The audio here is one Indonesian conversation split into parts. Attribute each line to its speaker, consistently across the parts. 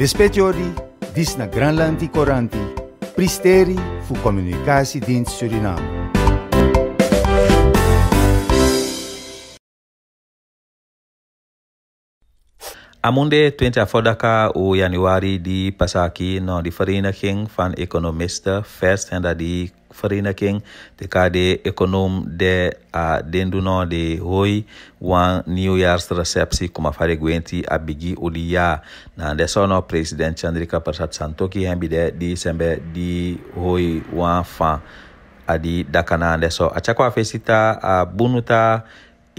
Speaker 1: Lispetiori, dis na pristeri Coranti, Pristeri voor Communicatiedienst Suriname. Amunde 20 afodaka o januari di pasaki no di vereniging van economisten verstenda die vereniging de kade econom de a denduno de hoi wan nieuwjaarsreceptie kuma fare gwenti a bigi odi na de sono president Chandrika Prasad Santoki hembi de sembe di hoi wan fan adi dakana de so achakwa fesita a bunuta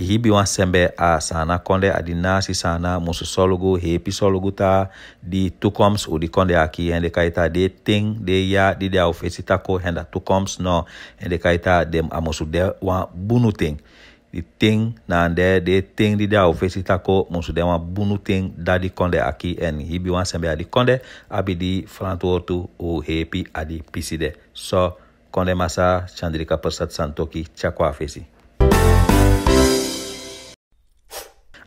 Speaker 1: hibi wan sembe a sana konde adi nasi sana musu solugu hepi solugu ta di tukums u di konde aki hende kaita de ting de ya di de au fesi tako henda tukums no hende kaita dem a musu de wan bunu ting di ting na ande de ting di de au fesi tako musu de wan bunu ting da di konde aki en hibi wan sembe adi konde abi di frantuotu u hepi adi piside so konde masa chandrika persat santoki cakwa fesi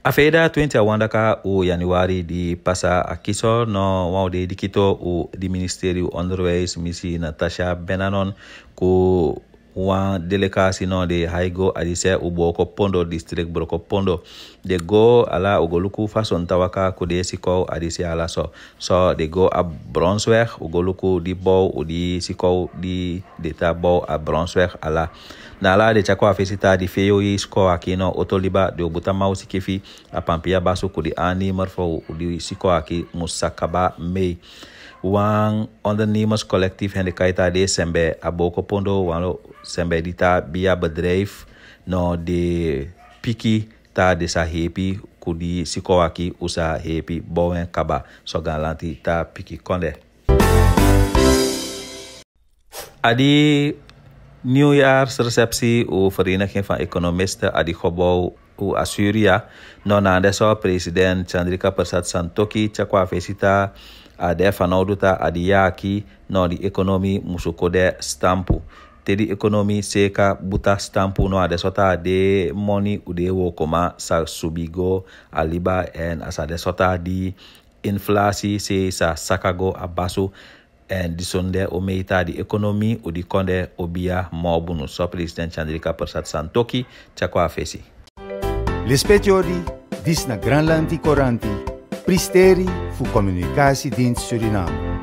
Speaker 1: afeda 20 awanda ka o januari di pasa a kiso no de dikito o di ministeri onderwijs misi natasha benanon ko one delegation no de haigo adise ubo ko pondo district bro ko pondo de go ala ogoluku fason tawaka ko de siko adise ala so so de go a brunswick ogoluku di bo odi siko di de tabo a brunswick ala na ala de chako afisita di feyo yi siko akino otoliba de obutama a pampia baso ko di ani marfo odi siko aki musakaba mei wang onder niemers collectief en de kaita de sembe aboko pondo lo sembe dita bia bedrijf no de piki ta de sa hepi kudi sikowaki usa hepi bowen kaba so galanti ta piki konde adi New Nieuwjaarsreceptie resepsi u van Economisten ekonomista adi gebouw u Assyria, non so President Chandrika Prasad Santoki chakwa fesita ade adi adiyaki no di ekonomi musuko de stampu. Tedi ekonomi seka buta stampu no ade ta de money udewo koma sa subigo aliba en asade sota di inflasi se sa sakago abaso en disonde o meita di ekonomi u di konde obia mobunu so president Chandrika Persat Santoki chakwa fesi Lespetiori, dis na Granlandi Coranti, Pristeri fu in Suriname.